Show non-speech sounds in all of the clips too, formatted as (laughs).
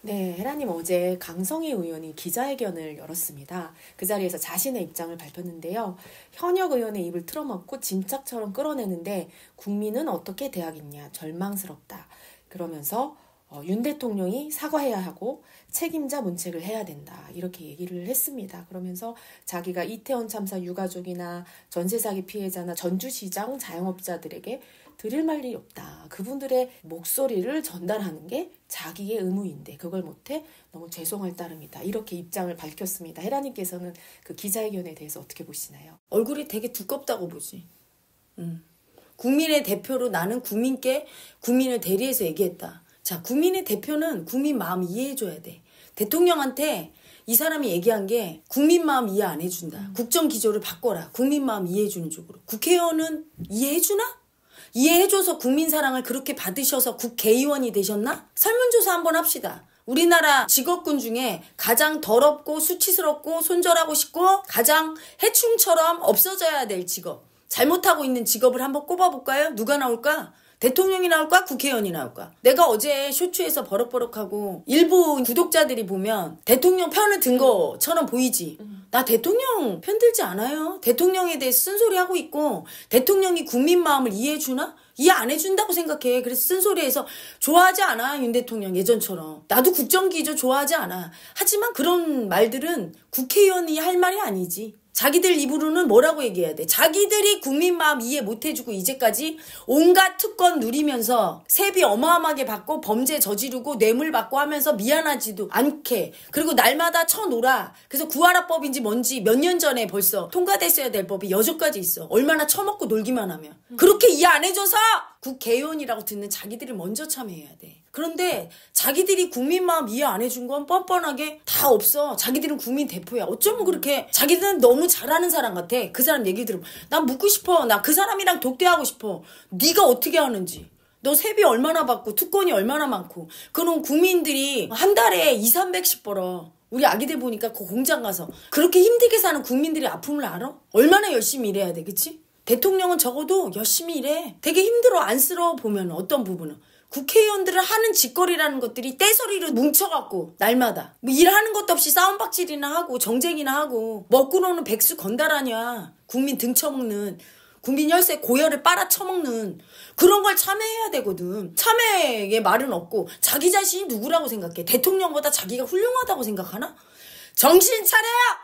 네, 헤라님 어제 강성희 의원이 기자회견을 열었습니다. 그 자리에서 자신의 입장을 밝혔는데요. 현역 의원의 입을 틀어막고 진짜처럼 끌어내는데 국민은 어떻게 대하겠냐, 절망스럽다. 그러면서 어, 윤 대통령이 사과해야 하고 책임자 문책을 해야 된다 이렇게 얘기를 했습니다. 그러면서 자기가 이태원 참사 유가족이나 전세 사기 피해자나 전주시장 자영업자들에게 드릴 말이 없다. 그분들의 목소리를 전달하는 게 자기의 의무인데 그걸 못해 너무 죄송할 따름이다. 이렇게 입장을 밝혔습니다. 헤라님께서는 그 기자회견에 대해서 어떻게 보시나요? 얼굴이 되게 두껍다고 보지. 음. 국민의 대표로 나는 국민께 국민을 대리해서 얘기했다. 자, 국민의 대표는 국민 마음 이해해줘야 돼. 대통령한테 이 사람이 얘기한 게 국민 마음 이해 안 해준다. 국정 기조를 바꿔라. 국민 마음 이해해주는 쪽으로. 국회의원은 이해해주나? 이해해줘서 국민 사랑을 그렇게 받으셔서 국회의원이 되셨나? 설문조사 한번 합시다. 우리나라 직업군 중에 가장 더럽고 수치스럽고 손절하고 싶고 가장 해충처럼 없어져야 될 직업. 잘못하고 있는 직업을 한번 꼽아볼까요? 누가 나올까? 대통령이 나올까? 국회의원이 나올까? 내가 어제 쇼츠에서 버럭버럭하고 일부 구독자들이 보면 대통령 편을 든 것처럼 보이지. 나 대통령 편들지 않아요. 대통령에 대해 쓴소리하고 있고 대통령이 국민 마음을 이해해주나? 이해 안 해준다고 생각해. 그래서 쓴소리해서 좋아하지 않아 윤 대통령 예전처럼. 나도 국정기조 좋아하지 않아. 하지만 그런 말들은 국회의원이 할 말이 아니지. 자기들 입으로는 뭐라고 얘기해야 돼? 자기들이 국민 마음 이해 못 해주고 이제까지 온갖 특권 누리면서 세비 어마어마하게 받고 범죄 저지르고 뇌물 받고 하면서 미안하지도 않게 그리고 날마다 쳐놀아. 그래서 구하라법인지 뭔지 몇 년 전에 벌써 통과됐어야 될 법이 여전까지 있어. 얼마나 쳐먹고 놀기만 하면. 그렇게 이해 안 해줘서 국회의원이라고 듣는 자기들을 먼저 참여해야 돼. 그런데 자기들이 국민 마음 이해 안 해준 건 뻔뻔하게 다 없어. 자기들은 국민 대표야. 어쩌면 그렇게 자기들은 너무 잘하는 사람 같아. 그 사람 얘기 들으면 난 묻고 싶어. 나 그 사람이랑 독대하고 싶어. 네가 어떻게 하는지. 너 세비 얼마나 받고 특권이 얼마나 많고 그런 국민들이 한 달에 2, 300씩 벌어. 우리 아기들 보니까 그 공장 가서 그렇게 힘들게 사는 국민들의 아픔을 알아? 얼마나 열심히 일해야 돼, 그치? 대통령은 적어도 열심히 일해. 되게 힘들어, 안쓰러워 보면 어떤 부분은. 국회의원들을 하는 짓거리라는 것들이 떼소리로 뭉쳐갖고 날마다 뭐 일하는 것도 없이 싸움박질이나 하고 정쟁이나 하고 먹고 노는 백수 건달하냐 국민 등쳐먹는 국민 혈세 고혈을 빨아쳐먹는 그런 걸 참회해야 되거든. 참회의 말은 없고 자기 자신이 누구라고 생각해? 대통령보다 자기가 훌륭하다고 생각하나? 정신 차려야!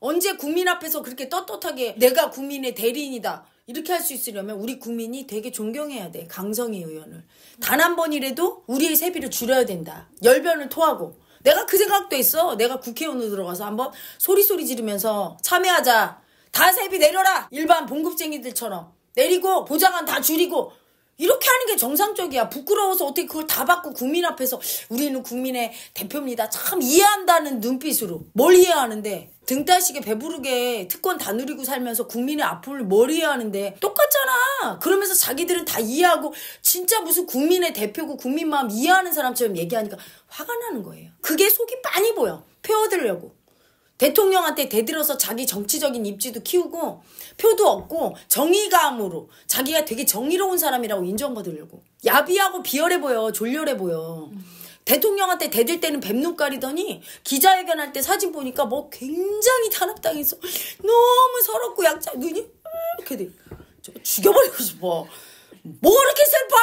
언제 국민 앞에서 그렇게 떳떳하게 내가 국민의 대리인이다. 이렇게 할 수 있으려면 우리 국민이 되게 존경해야 돼. 강성희 의원을. 단 한 번이라도 우리의 세비를 줄여야 된다. 열변을 토하고. 내가 그 생각도 있어. 내가 국회의원으로 들어가서 한번 소리소리 지르면서 참여하자. 다 세비 내려라. 일반 봉급쟁이들처럼. 내리고 보장안 다 줄이고 이렇게 하는 게 정상적이야. 부끄러워서 어떻게 그걸 다 받고 국민 앞에서 우리는 국민의 대표입니다. 참 이해한다는 눈빛으로 뭘 이해하는데 등 따시게 배부르게 특권 다 누리고 살면서 국민의 앞을 뭘 이해하는데 똑같잖아. 그러면서 자기들은 다 이해하고 진짜 무슨 국민의 대표고 국민 마음 이해하는 사람처럼 얘기하니까 화가 나는 거예요. 그게 속이 빤히 보여. 표어들려고. 대통령한테 대들어서 자기 정치적인 입지도 키우고 표도 얻고 정의감으로 자기가 되게 정의로운 사람이라고 인정받으려고 야비하고 비열해 보여 졸렬해 보여 대통령한테 대들 때는 뱀눈 가리더니 기자회견할 때 사진 보니까 뭐 굉장히 탄압당해서 너무 서럽고 약자 눈이 이렇게 돼 죽여버리고 싶어 뭐 그렇게 슬퍼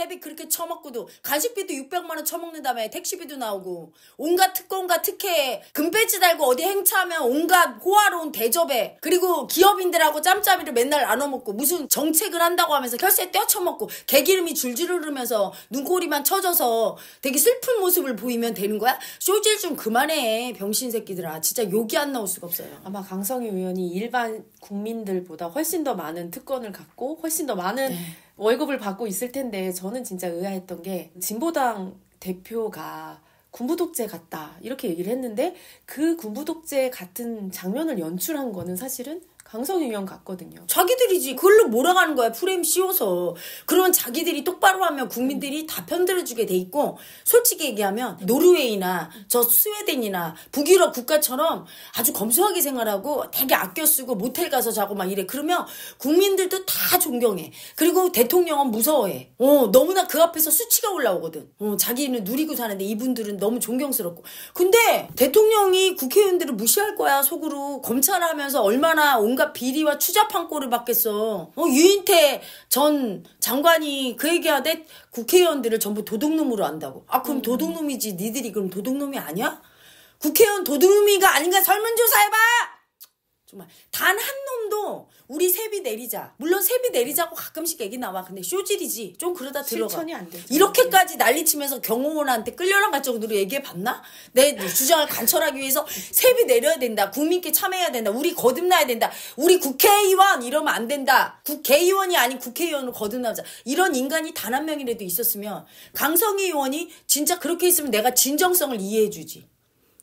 세비 그렇게 처먹고도 간식비도 600만원 처먹는 다음에 택시비도 나오고 온갖 특권과 특혜 금배지 달고 어디 행차하면 온갖 호화로운 대접에 그리고 기업인들하고 짬짜이를 맨날 나눠먹고 무슨 정책을 한다고 하면서 혈세 떼어쳐먹고 개기름이 줄줄 흐르면서 눈꼬리만 쳐져서 되게 슬픈 모습을 보이면 되는 거야? 쇼질 좀 그만해 병신 새끼들아 진짜 욕이 안 나올 수가 없어요 아마 강성희 의원이 일반 국민들보다 훨씬 더 많은 특권을 갖고 훨씬 더 많은 네. 월급을 받고 있을 텐데 저는 진짜 의아했던 게 진보당 대표가 군부독재 같다 이렇게 얘기를 했는데 그 군부독재 같은 장면을 연출한 거는 사실은 강성윤원 같거든요. 자기들이지. 그걸로 몰아가는 거야. 프레임 씌워서. 그러면 자기들이 똑바로 하면 국민들이 다 편들어주게 돼 있고 솔직히 얘기하면 노르웨이나 저 스웨덴이나 북유럽 국가처럼 아주 검소하게 생활하고 되게 아껴 쓰고 모텔 가서 자고 막 이래. 그러면 국민들도 다 존경해. 그리고 대통령은 무서워해. 어, 너무나 그 앞에서 수치가 올라오거든. 어, 자기는 누리고 사는데 이분들은 너무 존경스럽고. 근데 대통령이 국회의원들을 무시할 거야. 속으로 검찰하면서 얼마나 온갖 누가 그러니까 비리와 추잡한 꼴을 받겠어. 어, 유인태 전 장관이 그 얘기하되 국회의원들을 전부 도둑놈으로 안다고. 아 그럼 음. 도둑놈이지 니들이 그럼 도둑놈이 아니야? 국회의원 도둑놈이가 아닌가 설문조사해봐! 정말 단한 놈도 우리 세비 내리자. 물론 세비 내리자고 가끔씩 얘기 나와. 근데 쇼질이지. 좀 그러다 들어가. 실천이 안되 이렇게까지 난리치면서 경호원한테 끌려랑 갈 정도로 얘기해 봤나? 내 주장을 관철하기 위해서 세비 내려야 된다. 국민께 참여해야 된다. 우리 거듭나야 된다. 우리 국회의원 이러면 안 된다. 국회의원이 아닌 국회의원으로 거듭나자. 이런 인간이 단 한 명이라도 있었으면 강성희 의원이 진짜 그렇게 있으면 내가 진정성을 이해해 주지.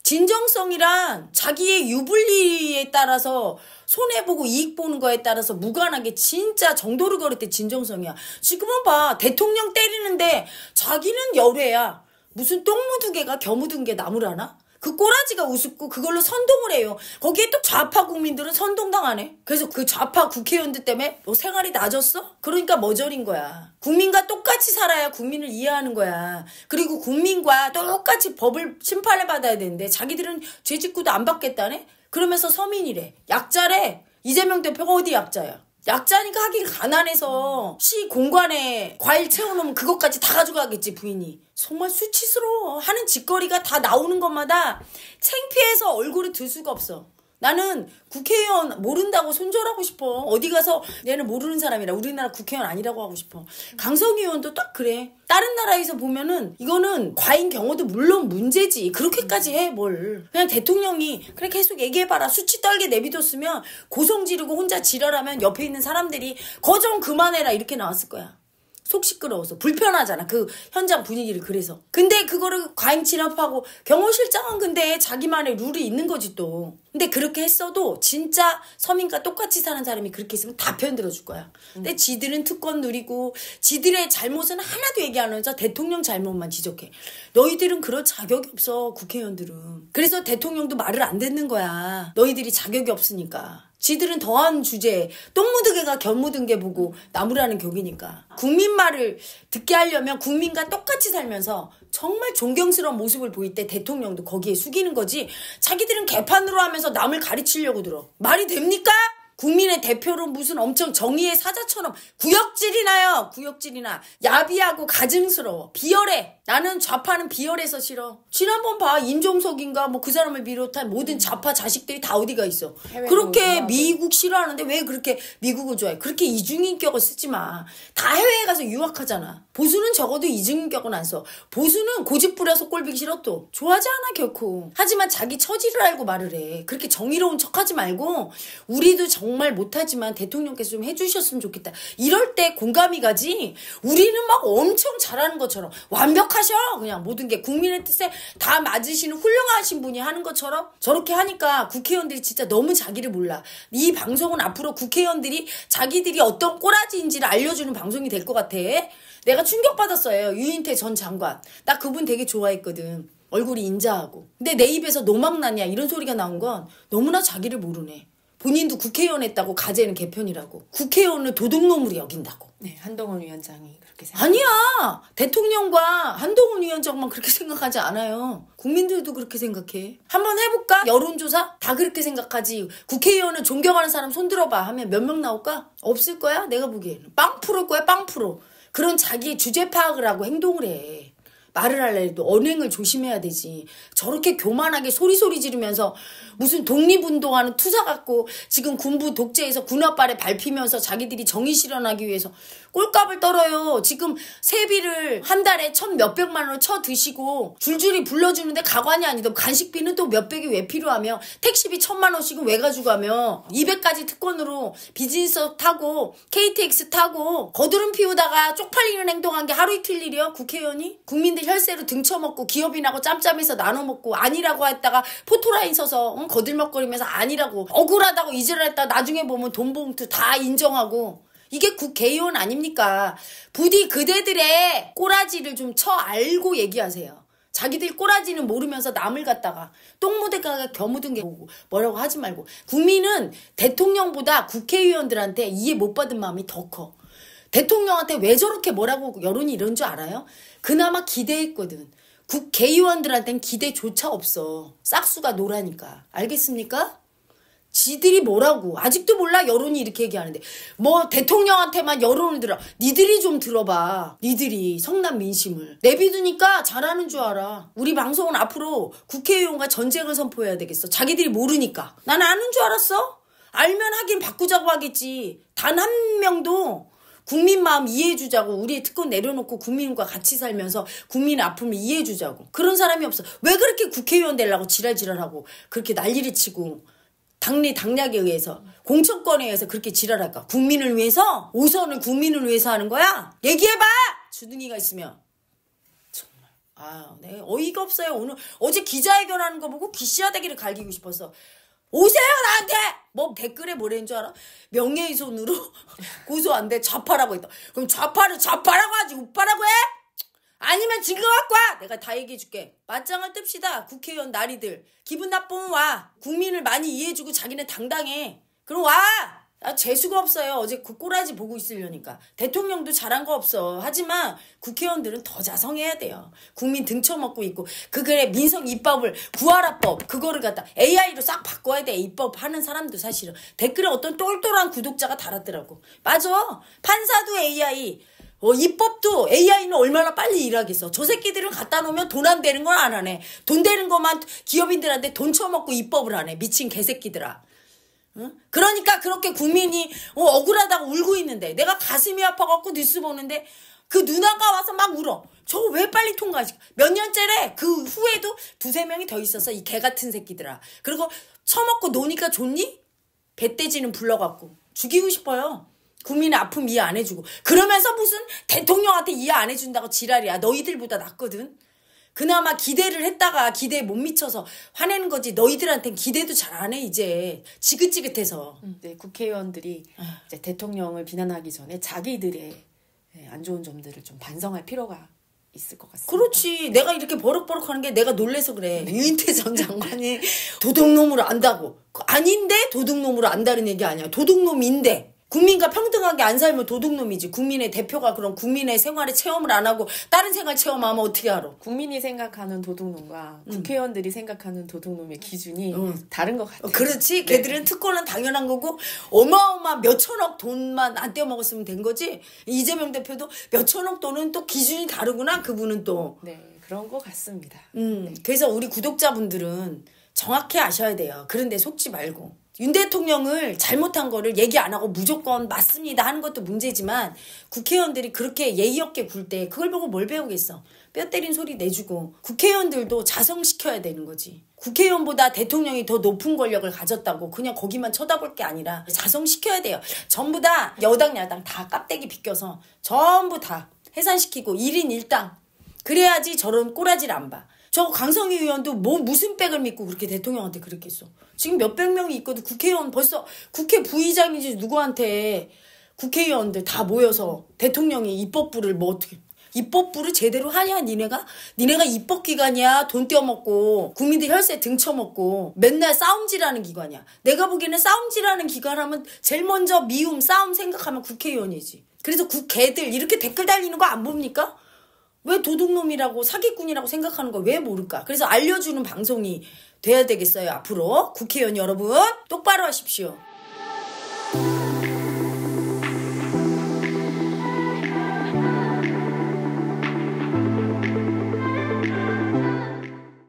진정성이란 자기의 유불리에 따라서 손해보고 이익 보는 거에 따라서 무관하게 진짜 정도를 걸을 때 진정성이야. 지금은 봐. 대통령 때리는데 자기는 열애야. 무슨 똥무두개가 겨무든 게 나무라나? 그 꼬라지가 우습고 그걸로 선동을 해요. 거기에 또 좌파 국민들은 선동당하네. 그래서 그 좌파 국회의원들 때문에 너 뭐 생활이 낮았어? 그러니까 머저린 거야. 국민과 똑같이 살아야 국민을 이해하는 거야. 그리고 국민과 똑같이 법을 심판을 받아야 되는데 자기들은 죄 짓고도 안 받겠다네? 그러면서 서민이래. 약자래. 이재명 대표가 어디 약자야? 약자니까 하긴 가난해서 시 공관에 과일 채워놓으면 그것까지 다 가져가겠지 부인이 정말 수치스러워 하는 짓거리가 다 나오는 것마다 창피해서 얼굴을 들 수가 없어 나는 국회의원 모른다고 손절하고 싶어. 어디 가서 얘는 모르는 사람이라 우리나라 국회의원 아니라고 하고 싶어. 강성 의원도 딱 그래. 다른 나라에서 보면은 이거는 과잉 경호도 물론 문제지. 그렇게까지 해 뭘. 그냥 대통령이 그냥 계속 얘기해봐라. 수치 떨게 내비뒀으면 고성 지르고 혼자 지랄하면 옆에 있는 사람들이 거 좀 그만해라 이렇게 나왔을 거야. 속 시끄러워서 불편하잖아. 그 현장 분위기를 그래서. 근데 그거를 과잉 진압하고 경호실장은 근데 자기만의 룰이 있는 거지 또. 근데 그렇게 했어도 진짜 서민과 똑같이 사는 사람이 그렇게 있으면 다 편들어 줄 거야. 근데 지들은 특권 누리고 지들의 잘못은 하나도 얘기 안 하면서 대통령 잘못만 지적해. 너희들은 그럴 자격이 없어 국회의원들은. 그래서 대통령도 말을 안 듣는 거야. 너희들이 자격이 없으니까. 지들은 더한 주제에 똥 묻은 개가견 묻은 개 보고 나무라는 격이니까 국민 말을 듣게 하려면 국민과 똑같이 살면서 정말 존경스러운 모습을 보일 때 대통령도 거기에 숙이는 거지 자기들은 개판으로 하면서 남을 가르치려고 들어 말이 됩니까? 국민의 대표로 무슨 엄청 정의의 사자처럼 구역질이 나요. 구역질이 나. 야비하고 가증스러워. 비열해. 나는 좌파는 비열해서 싫어. 지난번 봐. 임종석인가 뭐 그 사람을 비롯한 모든 좌파 자식들이 다 어디가 있어. 그렇게 미국 싫어하는데 왜 그렇게 미국을 좋아해? 그렇게 이중인격을 쓰지 마. 다 해외에 가서 유학하잖아. 보수는 적어도 이중인격은 안 써. 보수는 고집 부려서 꼴 보기 싫어 또. 좋아하지 않아 결코. 하지만 자기 처지를 알고 말을 해. 그렇게 정의로운 척하지 말고 우리도 정 정말 못하지만 대통령께서 좀 해주셨으면 좋겠다. 이럴 때 공감이 가지. 우리는 막 엄청 잘하는 것처럼 완벽하셔. 그냥 모든 게 국민의 뜻에 다 맞으시는 훌륭하신 분이 하는 것처럼 저렇게 하니까 국회의원들이 진짜 너무 자기를 몰라. 이 방송은 앞으로 국회의원들이 자기들이 어떤 꼬라지인지를 알려주는 방송이 될 것 같아. 내가 충격받았어요. 유인태 전 장관. 나 그분 되게 좋아했거든. 얼굴이 인자하고. 근데 내 입에서 노망나냐 이런 소리가 나온 건 너무나 자기를 모르네. 본인도 국회의원 했다고 가재는 개편이라고 국회의원을 도둑놈으로 여긴다고. 네, 한동훈 위원장이 그렇게 생각. 해 아니야, 대통령과 한동훈 위원장만 그렇게 생각하지 않아요. 국민들도 그렇게 생각해. 한번 해볼까? 여론조사 다 그렇게 생각하지. 국회의원을 존경하는 사람 손들어봐 하면 몇 명 나올까? 없을 거야. 내가 보기에는 빵풀로 거야, 빵 풀어 그런 자기 의 주제 파악을 하고 행동을 해. 말을 할라 해도 언행을 조심해야 되지. 저렇게 교만하게 소리소리 지르면서 무슨 독립운동하는 투사 같고 지금 군부 독재에서 군합발에 밟히면서 자기들이 정의 실현하기 위해서 꼴값을 떨어요. 지금 세비를 한 달에 천 몇백만 원을 쳐 드시고 줄줄이 불러주는데 가관이 아니던 간식비는 또 몇백이 왜 필요하며 택시비 천만 원씩은 왜 가져가며 200까지 특권으로 비즈니스 타고 KTX 타고 거드름 피우다가 쪽팔리는 행동한 게 하루 이틀 일이요? 국회의원이? 국민들 혈세로 등쳐먹고 기업인하고 짬짬해서 나눠먹고 아니라고 했다가 포토라인 서서 응? 거들먹거리면서 아니라고 억울하다고 이질했다 나중에 보면 돈 봉투 다 인정하고 이게 국회의원 아닙니까? 부디 그대들의 꼬라지를 좀 쳐 알고 얘기하세요. 자기들 꼬라지는 모르면서 남을 갖다가 똥무대가 겨묻든게 뭐라고 하지 말고 국민은 대통령보다 국회의원들한테 이해 못 받은 마음이 더 커. 대통령한테 왜 저렇게 뭐라고 여론이 이런 줄 알아요? 그나마 기대했거든. 국회의원들한테는 기대조차 없어. 싹수가 노라니까. 알겠습니까? 지들이 뭐라고. 아직도 몰라. 여론이 이렇게 얘기하는데. 뭐 대통령한테만 여론을 들어. 니들이 좀 들어봐. 니들이 성남 민심을. 내비두니까 잘하는 줄 알아. 우리 방송은 앞으로 국회의원과 전쟁을 선포해야 되겠어. 자기들이 모르니까. 난 아는 줄 알았어. 알면 하긴 바꾸자고 하겠지. 단 한 명도 국민 마음 이해해주자고 우리의 특권 내려놓고 국민과 같이 살면서 국민의 아픔을 이해해주자고 그런 사람이 없어 왜 그렇게 국회의원 되려고 지랄지랄하고 그렇게 난리를 치고 당리 당략에 의해서 공천권에 의해서 그렇게 지랄할까 국민을 위해서 우선은 국민을 위해서 하는 거야 얘기해봐 주둥이가 있으면 정말 아 내가 네. 어이가 없어요 오늘 어제 기자회견하는 거 보고 귀씨야대기를 갈기고 싶어서 오세요 나한테 뭐 댓글에 뭐라는 줄 알아? 명예훼손으로 (laughs) 고소 한돼 좌파라고 했다 그럼 좌파를 좌파라고 하지 우파라고 해? 아니면 지금 갖고 와! 내가 다 얘기해줄게. 맞짱을 뜹시다. 국회의원 나리들. 기분 나쁘면 와. 국민을 많이 이해해주고 자기는 당당해. 그럼 와! 아, 재수가 없어요. 어제 그 꼬라지 보고 있으려니까. 대통령도 잘한 거 없어. 하지만 국회의원들은 더 자성해야 돼요. 국민 등쳐먹고 있고. 그게 민성 입법을 구하라법 그거를 갖다 AI로 싹 바꿔야 돼. 입법 하는 사람도 사실은. 댓글에 어떤 똘똘한 구독자가 달았더라고. 빠져. 판사도 AI. 어, 입법도 AI는 얼마나 빨리 일하겠어. 저 새끼들은 갖다 놓으면 돈 안 되는 건 안 하네. 돈 되는 것만 기업인들한테 돈 쳐먹고 입법을 하네. 미친 개새끼들아. 그러니까 그렇게 국민이 어, 억울하다고 울고 있는데 내가 가슴이 아파갖고 뉴스 보는데 그 누나가 와서 막 울어. 저 왜 빨리 통과하지? 몇 년째래? 그 후에도 두세 명이 더있어서이 개 같은 새끼들아. 그리고 처먹고 노니까 좋니? 배떼지는 불러갖고 죽이고 싶어요. 국민의 아픔 이해 안 해주고 그러면서 무슨 대통령한테 이해 안 해준다고 지랄이야. 너희들보다 낫거든. 그나마 기대를 했다가 기대에 못 미쳐서 화내는 거지 너희들한텐 기대도 잘 안 해 이제 지긋지긋해서 음, 네, 국회의원들이 네. 이제 대통령을 비난하기 전에 자기들의 예, 안 좋은 점들을 좀 반성할 필요가 있을 것 같습니다. 그렇지. 내가 이렇게 버럭버럭하는 게 내가 놀래서 그래. 네. 유인태 전 장관이 도둑놈으로 안다고. 아닌데 도둑놈으로 안다는 얘기 아니야. 도둑놈인데. 국민과 평등하게 안 살면 도둑놈이지. 국민의 대표가 그런 국민의 생활에 체험을 안 하고 다른 생활 체험하면 어떻게 알아? 국민이 생각하는 도둑놈과 음. 국회의원들이 생각하는 도둑놈의 기준이 음. 다른 것 같아요. 그렇지. 네. 걔들은 특권은 당연한 거고 어마어마 몇천억 돈만 안 떼어먹었으면 된 거지. 이재명 대표도 몇천억 돈은 또 기준이 다르구나. 그분은 또. 네. 그런 것 같습니다. 음. 네. 그래서 우리 구독자분들은 정확히 아셔야 돼요. 그런데 속지 말고. 윤 대통령을 잘못한 거를 얘기 안 하고 무조건 맞습니다 하는 것도 문제지만 국회의원들이 그렇게 예의 없게 굴 때 그걸 보고 뭘 배우겠어. 뼈 때린 소리 내주고 국회의원들도 자성시켜야 되는 거지. 국회의원보다 대통령이 더 높은 권력을 가졌다고 그냥 거기만 쳐다볼 게 아니라 자성시켜야 돼요. 전부 다 여당 야당 다깍대기 비껴서 전부 다 해산시키고 1인 1당 그래야지 저런 꼬라지를 안 봐. 저 강성희 의원도 뭐 무슨 백을 믿고 그렇게 대통령한테 그렇게했어 지금 몇 백 명이 있거든. 국회의원 벌써 국회 부의장인지 누구한테 국회의원들 다 모여서 대통령이 입법부를 뭐 어떻게 입법부를 제대로 하냐 니네가 니네가 입법 기관이야 돈 떼어먹고 국민들 혈세 등쳐먹고 맨날 싸움질하는 기관이야 내가 보기에는 싸움질하는 기관 하면 제일 먼저 미움 싸움 생각하면 국회의원이지 그래서 국개들 이렇게 댓글 달리는 거 안 봅니까? 왜 도둑놈이라고 사기꾼이라고 생각하는 걸 왜 모를까? 그래서 알려주는 방송이 돼야 되겠어요 앞으로 국회의원 여러분 똑바로 하십시오.